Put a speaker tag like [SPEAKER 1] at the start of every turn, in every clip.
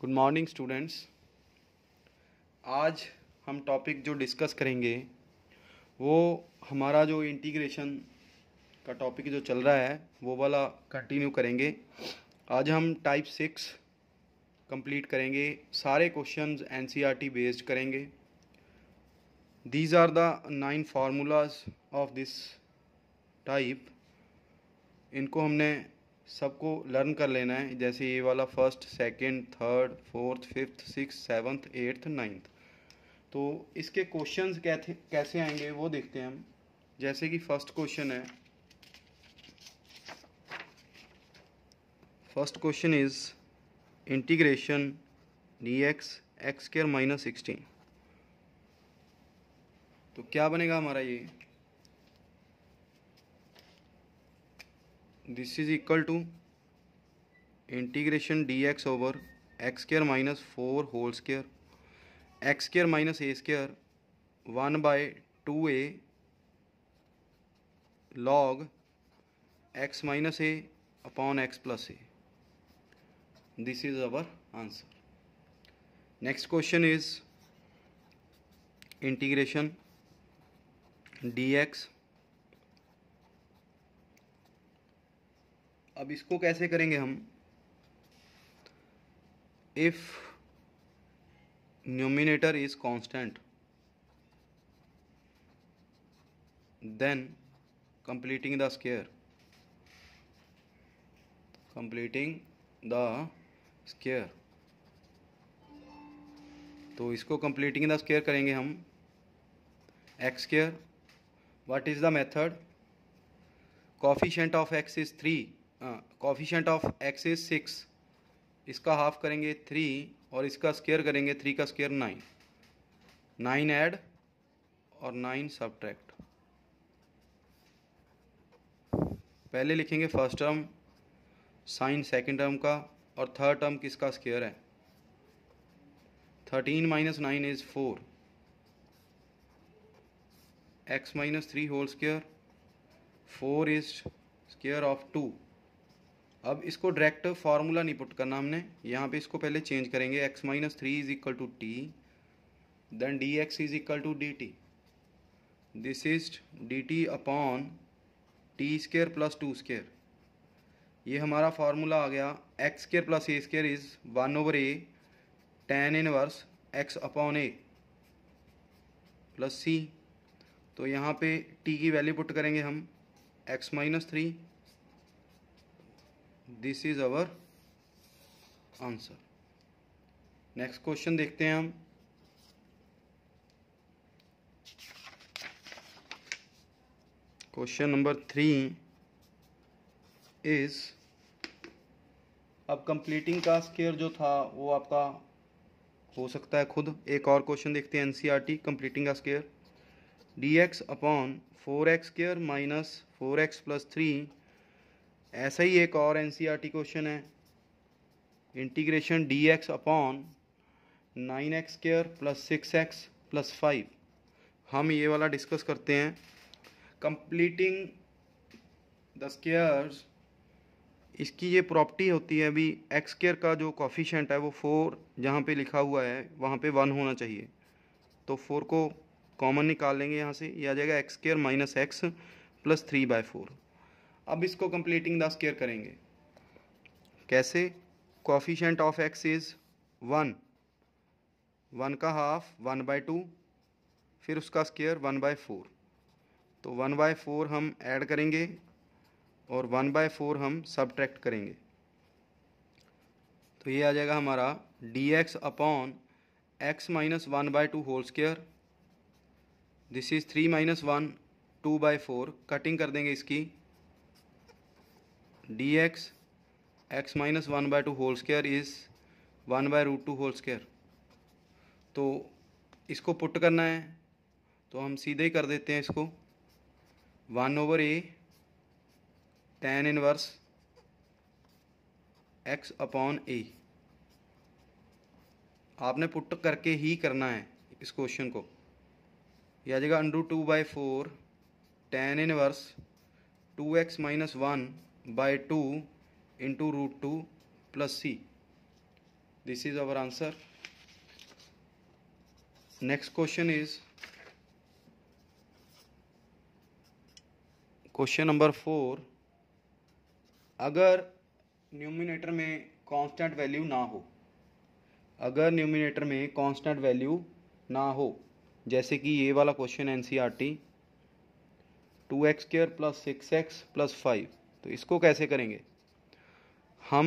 [SPEAKER 1] good morning students आज हम topic जो डिस्कस करेंगे वो हमारा जो इंटीग्रेशन का टॉपिक जो चल रहा है वो वाला कंटिन्यू करेंगे आज हम टाइप सिक्स कंप्लीट करेंगे सारे क्वेश्चंस एनसीईआरटी बेस्ड करेंगे these are the nine formulas of this type इनको हमने सबको लर्न कर लेना है जैसे ये वाला first second, third fourth fifth six seventh eighth ninth तो इसके क्वेश्चंस कैसे कैसे आएंगे वो देखते हैं हम जैसे कि फर्स्ट क्वेश्चन है first question is integration d x x square minus sixteen तो क्या बनेगा हमारा ये this is equal to integration d x over x square minus four whole square x square minus a square one by two a log x minus a upon x plus a this is our answer next question is integration d x अब इसको कैसे करेंगे हम if numerator is constant then completing the square completing the square तो इसको completing the square करेंगे हम x square what is the method coefficient of x is three coefficient of x is six इसका हाफ करेंगे three और इसका square करेंगे three का स्केयर नाइन नाइन ऐड और नाइन सब्ट्रैक्ट पहले लिखेंगे first term sign second term का और थर्ड टर्म किसका स्केयर है thirteen minus nine is four x minus three whole square four is square of two अब इसको डायरेक्ट फार्मूला नहीं पुट करना हमने यहाँ पे इसको पहले चेंज करेंगे x minus three is equal to t then d x is equal to d t this is d t upon t square plus two square ये हमारा फार्मूला आ गया x square plus a square is one over a tan inverse x upon a plus c तो यहाँ पे t की value put करेंगे हम x minus three this is our answer next question देखते हैं हम क्वेश्चन नंबर थ्री इज अब कंप्लीटिंग का केयर जो था वो आपका हो सकता है खुद एक और क्वेश्चन देखते हैं एनसीईआरटी कंप्लीटिंग का square d x upon four x square minus four x plus three ऐसा ही एक और एन क्वेश्चन e है integration d x upon nine x square plus six x plus five हम ये वाला डिस्कस करते हैं कंप्लीटिंग द स्केयर्स इसकी ये प्रॉपर्टी होती है अभी एक्स केयर का जो कॉफिशेंट है वो फोर जहाँ पे लिखा हुआ है वहाँ पे वन होना चाहिए तो फोर को कॉमन निकाल लेंगे यहाँ से ये आ जाएगा x square minus x plus three by four अब इसको कंप्लीटिंग द स्केयर करेंगे कैसे coefficient of x is one one का हाफ वन बाई टू फिर उसका स्केयर वन बाय फोर तो वन बाय फोर हम ऐड करेंगे और वन बाय फोर हम सब्ट्रैक्ट करेंगे तो ये आ जाएगा हमारा d x upon x minus one by two whole square this is three minus one two by four cutting कर देंगे इसकी d x x minus one by two whole square is one by root two whole square तो इसको put करना है तो हम सीधे ही कर देते हैं इसको one over a tan inverse x upon a आपने पुट करके ही करना है इस क्वेश्चन को यह आ जाएगा अंडू two by four tan inverse two x minus one by two into root two plus c this is our answer next question is question number four अगर न्यूमिनेटर में कांस्टेंट वैल्यू ना हो अगर न्यूमिनेटर में कांस्टेंट वैल्यू ना हो जैसे कि ये वाला question N C R T two x square plus six x plus five तो इसको कैसे करेंगे हम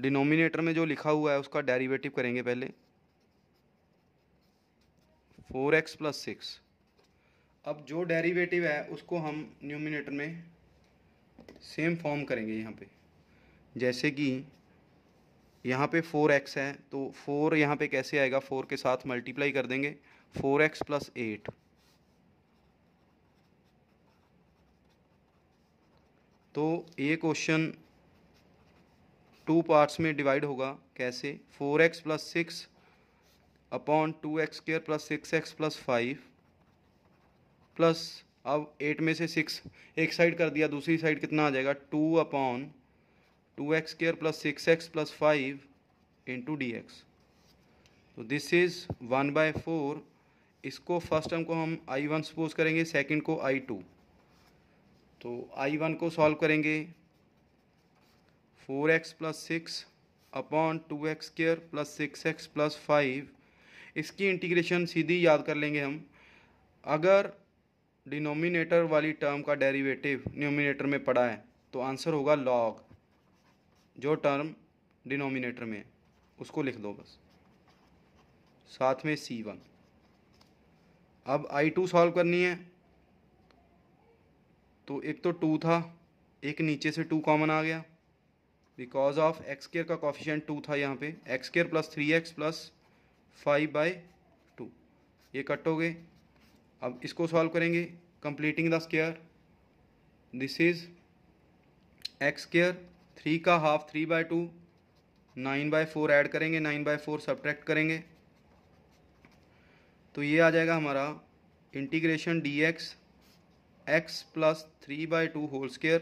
[SPEAKER 1] डिनोमिनेटर में जो लिखा हुआ है उसका डेरिवेटिव करेंगे पहले फोर एक्स प्लस सिक्स अब जो डेरिवेटिव है उसको हम न्यूमिनेटर में सेम फॉर्म करेंगे यहाँ पे जैसे कि यहाँ पे फोर एक्स है तो फोर यहाँ पे कैसे आएगा फोर के साथ मल्टीप्लाई कर देंगे फोर एक्स प्लस एट तो ये क्वेश्चन टू पार्ट्स में डिवाइड होगा कैसे four x plus six upon two x square plus six x plus five plus अब एट में से सिक्स एक साइड कर दिया दूसरी साइड कितना आ जाएगा two upon two x square plus six x plus five into d x तो this is one by four इसको फर्स्ट टर्म को हम आई वन सपोज करेंगे सेकेंड को आई टू तो आई वन को सॉल्व करेंगे four x plus six upon two x square plus six x plus five इसकी इंटीग्रेशन सीधी याद कर लेंगे हम अगर डिनोमिनेटर वाली टर्म का डेरिवेटिव न्यूमिनेटर में पड़ा है तो आंसर होगा लॉग जो टर्म डिनोमिनेटर में है उसको लिख दो बस साथ में सी वन अब आई टू सॉल्व करनी है तो एक तो टू था एक नीचे से टू कॉमन आ गया बिकॉज ऑफ एक्स केयर का कॉफिशेंट टू था यहाँ पे x square plus three x plus five by two ये कट हो गए अब इसको सॉल्व करेंगे completing the square this is x square three का half three by two nine by four add करेंगे नाइन बाय फोर सब्ट्रैक्ट करेंगे तो ये आ जाएगा हमारा integration d x x plus three by two whole square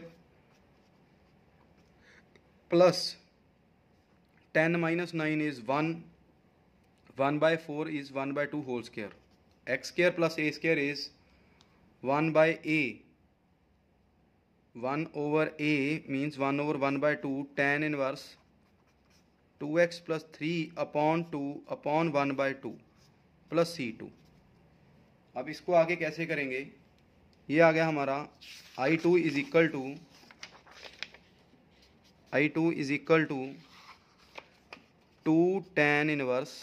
[SPEAKER 1] plus ten minus nine is one one by four is one by two whole square x square plus a square is one by a one over a means one over one by two tan inverse two x plus three upon two upon one by two plus c two अब इसको आगे कैसे करेंगे ये आ गया हमारा I two is equal to I two is equal to two tan inverse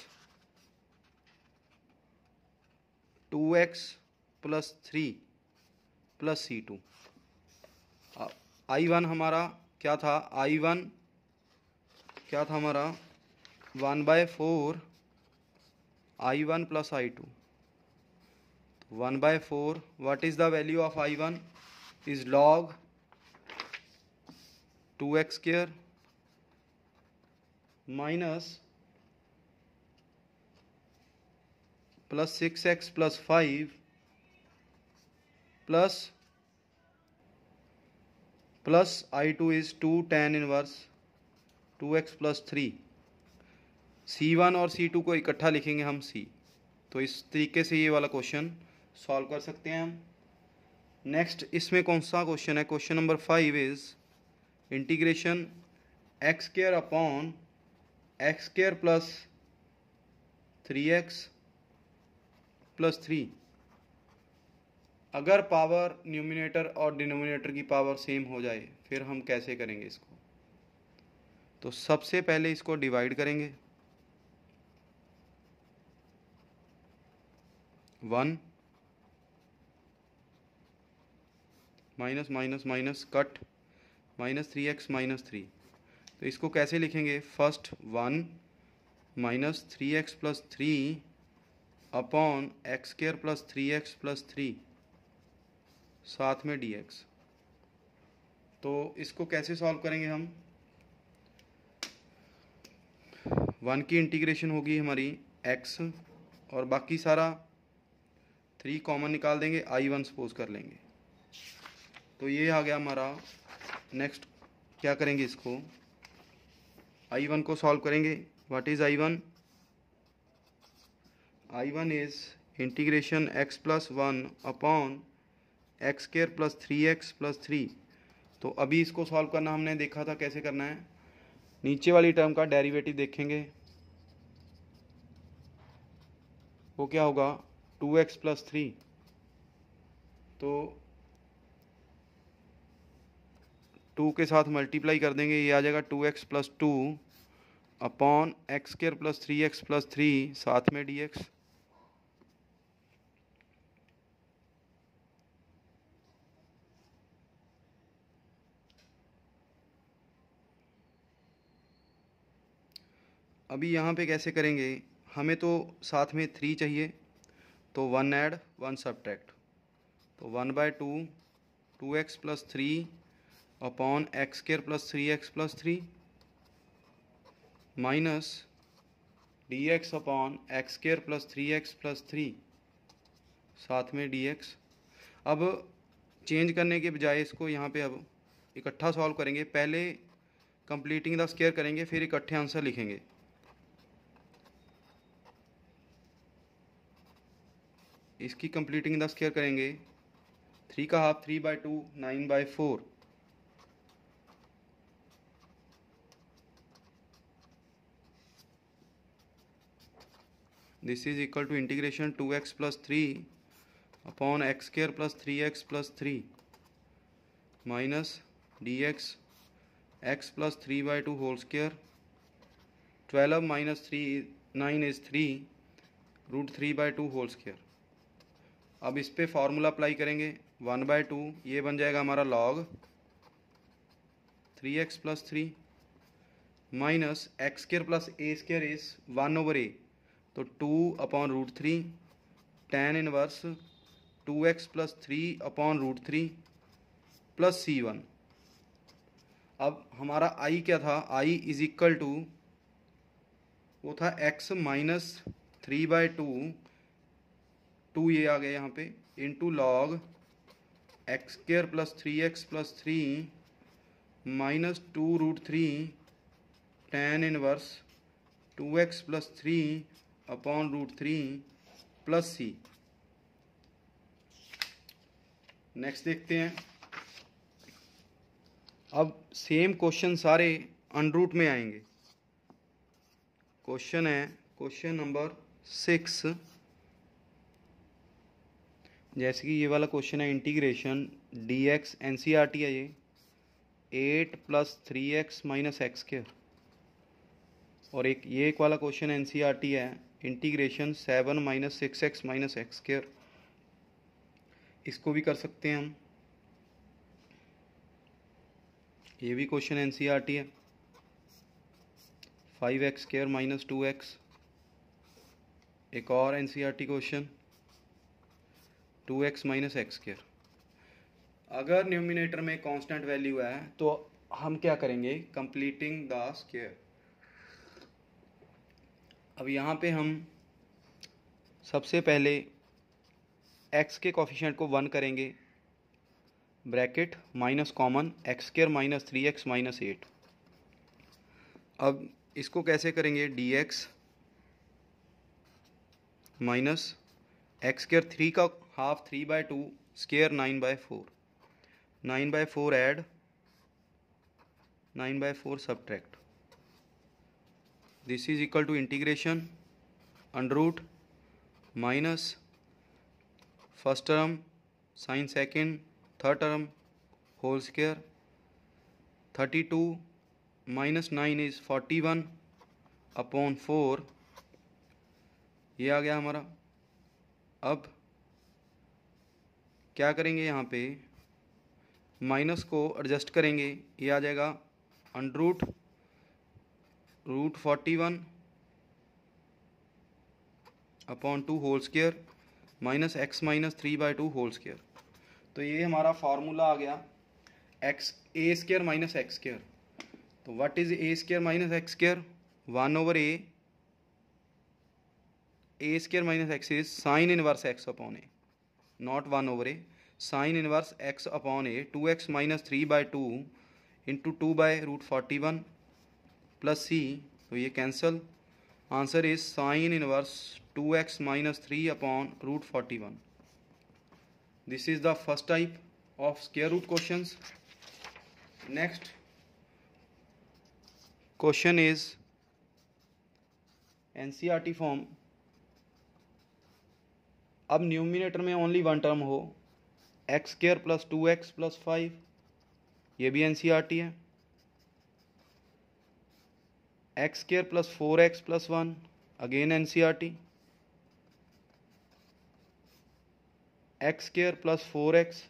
[SPEAKER 1] two x plus three plus c two I one हमारा क्या था आई वन क्या था हमारा one by four I one plus I two one by four what is the value of I one is log two x square minus plus six x plus five plus plus I two is two tan inverse two x plus three c one और c to को इकट्ठा लिखेंगे हम सी तो इस तरीके से ये वाला क्वेश्चन सॉल्व कर सकते हैं हम नेक्स्ट इसमें कौन सा क्वेश्चन है question number five is integration x square upon x square plus three x plus three अगर पावर न्यूमिनेटर और डिनोमिनेटर की पावर सेम हो जाए फिर हम कैसे करेंगे इसको तो सबसे पहले इसको डिवाइड करेंगे one minus minus minus cut minus three x minus three तो इसको कैसे लिखेंगे first one minus three x plus three upon x square plus three x plus three साथ में डी एक्स तो इसको कैसे सॉल्व करेंगे हम वन की इंटीग्रेशन होगी हमारी एक्स और बाकी सारा थ्री कॉमन निकाल देंगे आई वन सपोज कर लेंगे तो ये आ गया हमारा नेक्स्ट क्या करेंगे इसको आई वन को सॉल्व करेंगे what is I one I one is integration x plus one upon x square plus three x plus three तो अभी इसको सॉल्व करना हमने देखा था कैसे करना है नीचे वाली टर्म का डेरिवेटिव देखेंगे वो क्या होगा टू एक्स प्लस थ्री तो टू के साथ मल्टीप्लाई कर देंगे ये आ जाएगा two x plus two upon x square plus three x plus three साथ में डी एक्स अभी यहाँ पे कैसे करेंगे हमें तो साथ में थ्री चाहिए तो वन ऐड वन सब्ट्रैक्ट तो one by two two x plus three upon x square plus three x plus three minus d x upon x square plus three x plus three साथ में d x अब change करने के बजाय इसको यहाँ पे अब इकट्ठा सॉल्व करेंगे पहले कंप्लीटिंग द स्केयर करेंगे फिर इकट्ठे आंसर लिखेंगे इसकी कंप्लीटिंग द स्केयर करेंगे थ्री का half three by two nine by four this is equal to integration two x plus three upon x square plus three x plus three minus d x x plus three by two whole square twelve minus three nine is three root three by two whole square अब इस पर formula apply करेंगे one by two ये बन जाएगा हमारा log three x plus three minus x square plus a square is one over a तो two upon root three tan inverse two x plus three upon root three plus c one अब हमारा आई क्या था I is equal to वो था x minus three by two two ये आ गया यहाँ पे into log x square plus three x plus three minus two root three tan inverse two x plus three upon root three plus c next देखते हैं अब same question सारे under root में आएंगे क्वेश्चन है क्वेश्चन नंबर सिक्स जैसे कि ये वाला क्वेश्चन है integration d x N C R T है ये eight plus three x minus x के और एक ये एक वाला question N C R T है integration seven minus six x minus x square इसको भी कर सकते हैं हम ये भी क्वेश्चन एन e है five x square minus two x एक और N question two x minus x square अगर न्यूमिनेटर में कांस्टेंट वैल्यू है तो हम क्या करेंगे कंप्लीटिंग द स्केयर अब यहाँ पे हम सबसे पहले एक्स के कॉफिशेंट को वन करेंगे bracket minus common x square minus three x minus eight अब इसको कैसे करेंगे d x minus x square three का half three by two square nine by four nine by four add nine by four subtract this is equal to integration under root minus first term sine second third term whole square 32 minus 9 is 41 upon four ये आ गया हमारा अब क्या करेंगे यहाँ पे minus को एडजस्ट करेंगे ये आ जाएगा under root root forty one upon two whole square minus x minus three by two whole square तो ये हमारा फार्मूला आ गया x a square minus x square तो what is a square minus x square one over a a square minus x is sine inverse x upon a not one over a sine inverse x upon a two x minus three by two into to bye root forty one plus c तो ये cancel answer is sine inverse two x minus three upon root forty one this is the first type of square root question next question is N C R T form अब numerator में only one term हो x square plus two x plus five ये भी N C R T है x square plus four x plus one again N C R T x square plus four x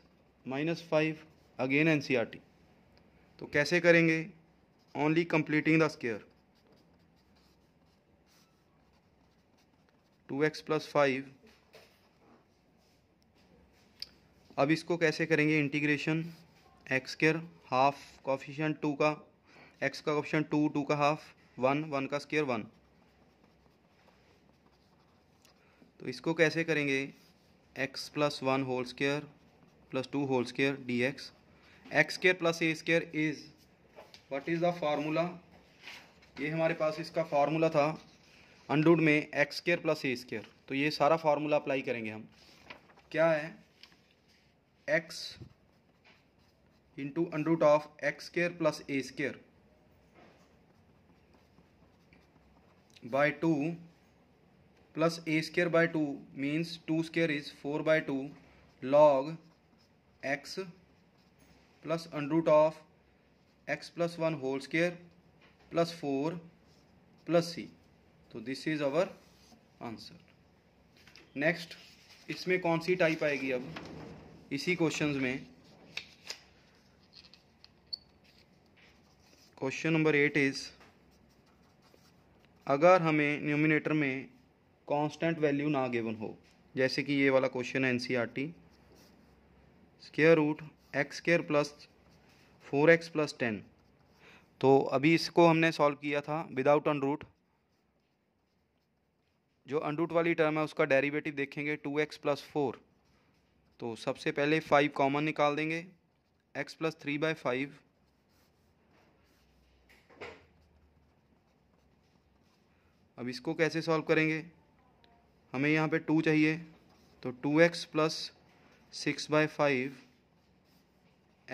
[SPEAKER 1] minus five again N C R T तो कैसे करेंगे only completing the square two x plus five अब इसको कैसे करेंगे integration x square half coefficient two का x का option two two का हाफ वन वन का स्केयर वन तो इसको कैसे करेंगे x plus one whole square plus two whole square d x x square plus a square is what is the formula ये हमारे पास इसका फार्मूला था अंडूड में x square plus a square तो ये सारा फार्मूला अप्लाई करेंगे हम क्या है x into under root of x square plus a square by two plus a square by two means two square is four by two log x plus under root of x plus one whole square plus four plus c तो this is our answer next इसमें कौन सी type आएगी अब इसी questions में question number eight is अगर हमें numerator में कांस्टेंट वैल्यू ना गिवन हो जैसे कि ये वाला क्वेश्चन है N C R T square root x square plus four x plus ten तो अभी इसको हमने सॉल्व किया था विदाउट अन रूट जो अनरूट वाली टर्म है उसका डेरिवेटिव देखेंगे टू एक्स प्लस फोर तो सबसे पहले फाइव कॉमन निकाल देंगे x plus three by five अब इसको कैसे सॉल्व करेंगे हमें यहाँ पे टू चाहिए तो two x plus six by five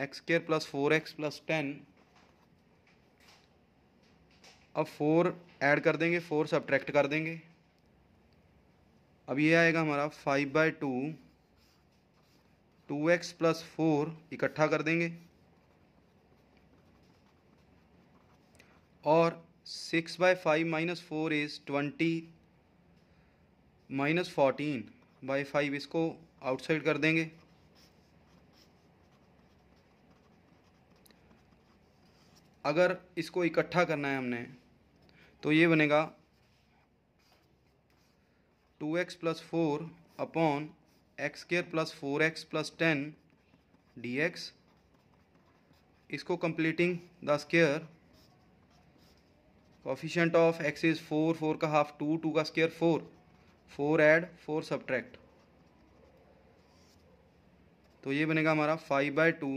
[SPEAKER 1] x square plus four x plus ten अब फोर ऐड कर देंगे फोर सब्ट्रैक्ट कर देंगे अब ये आएगा हमारा five by two two x plus four इकट्ठा कर देंगे और six by five minus four is twenty minus fourteen by five इसको आउटसाइड कर देंगे अगर इसको इकट्ठा करना है हमने तो ये बनेगा two x plus four upon x square plus four x plus ten d x इसको completing the square coefficient of x is four four का हाफ टू टू का square four four add four subtract तो ये बनेगा हमारा five by two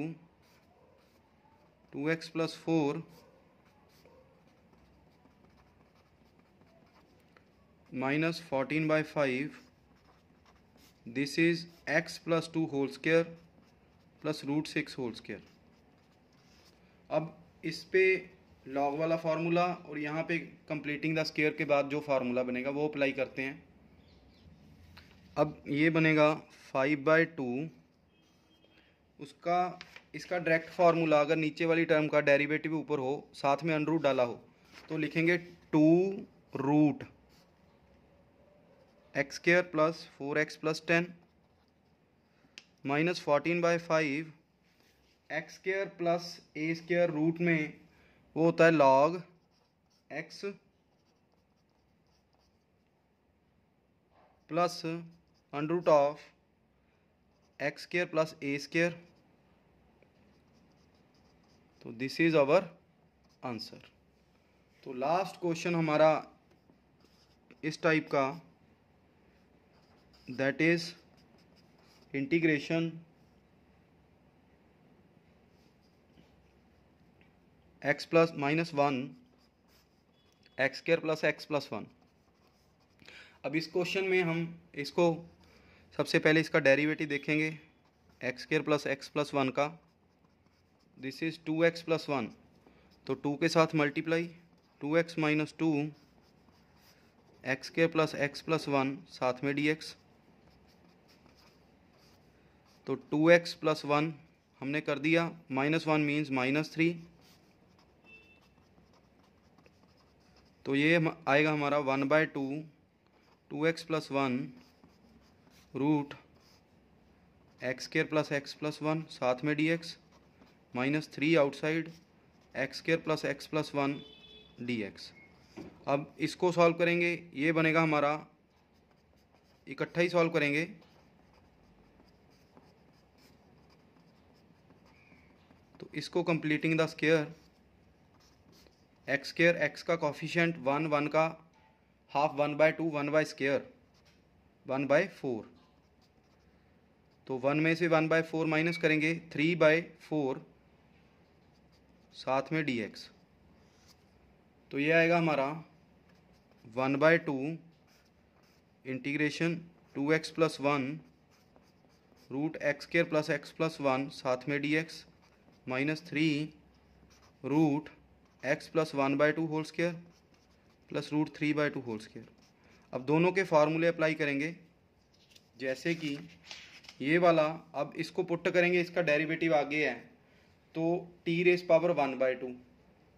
[SPEAKER 1] two x plus four minus fourteen by five this is x plus two whole square plus root six whole square अब इस पे log वाला formula और यहाँ पे कंप्लीटिंग द स्केयर के बाद जो फार्मूला बनेगा वो अप्लाई करते हैं अब ये बनेगा फाइव बाई टू उसका इसका डायरेक्ट फार्मूला अगर नीचे वाली टर्म का डेरिवेटिव ऊपर हो साथ में अनरूट डाला हो तो लिखेंगे two root x square plus four x plus ten minus fourteen by five x square plus a square root में वो होता है log x plus under root of x square plus a square तो this is our answer तो last question हमारा इस type का that is integration x plus minus one x square plus x plus one अब इस question में हम इसको सबसे पहले इसका डेरिवेटिव देखेंगे x square plus x plus one का this is two x plus one तो टू के साथ multiply two x minus two x square plus x plus one साथ में डी एक्स तो टू एक्स प्लस वन हमने कर दिया minus one means minus three तो ये आएगा हमारा one by two two x plus one root x square plus x plus one साथ में d x minus three outside x square plus x plus one d x अब इसको solve करेंगे ये बनेगा हमारा इकट्ठा ही सॉल्व करेंगे तो इसको completing the square x square x का कॉफिशेंट वन वन का half one by two one by square one by four तो वन में से वन बाय फोर माइनस करेंगे थ्री बाय फोर साथ में डी एक्स तो ये आएगा हमारा one by two integration two x plus one root x square plus x plus one साथ में d x minus three root x plus one by two whole square plus root three by two whole square अब दोनों के फार्मूले apply करेंगे जैसे कि ये वाला अब इसको पुट करेंगे इसका डेरिवेटिव आगे है तो t raise power one by two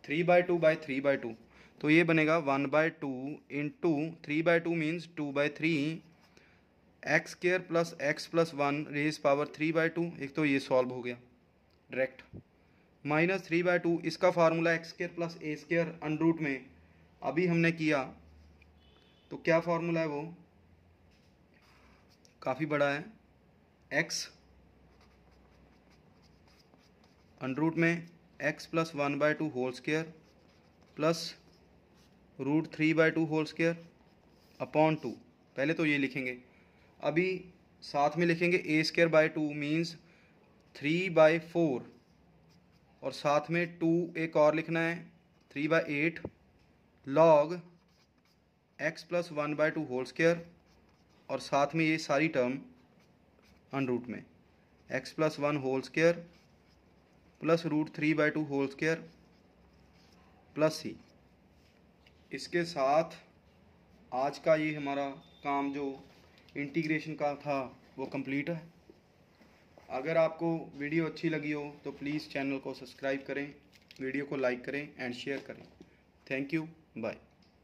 [SPEAKER 1] three by two by three by two तो ये बनेगा one by two into three by two means two by three x square plus x plus one raise power three by two एक तो ये solve हो गया direct minus three by two इसका formula x square plus a square under root में अभी हमने किया तो क्या फार्मूला है वो काफ़ी बड़ा है एक्स अनरूट में x plus one by two whole square plus root three by two whole square upon two पहले तो ये लिखेंगे अभी साथ में लिखेंगे a square by two means three by four और साथ में टू एक और लिखना है three by eight log x plus one by two whole square और साथ में ये सारी टर्म अनरूट में x plus one whole square plus root three by two whole square plus c इसके साथ आज का ये हमारा काम जो इंटीग्रेशन का था वो कंप्लीट है अगर आपको वीडियो अच्छी लगी हो तो प्लीज़ चैनल को सब्सक्राइब करें वीडियो को लाइक करें एंड शेयर करें थैंक यू बाय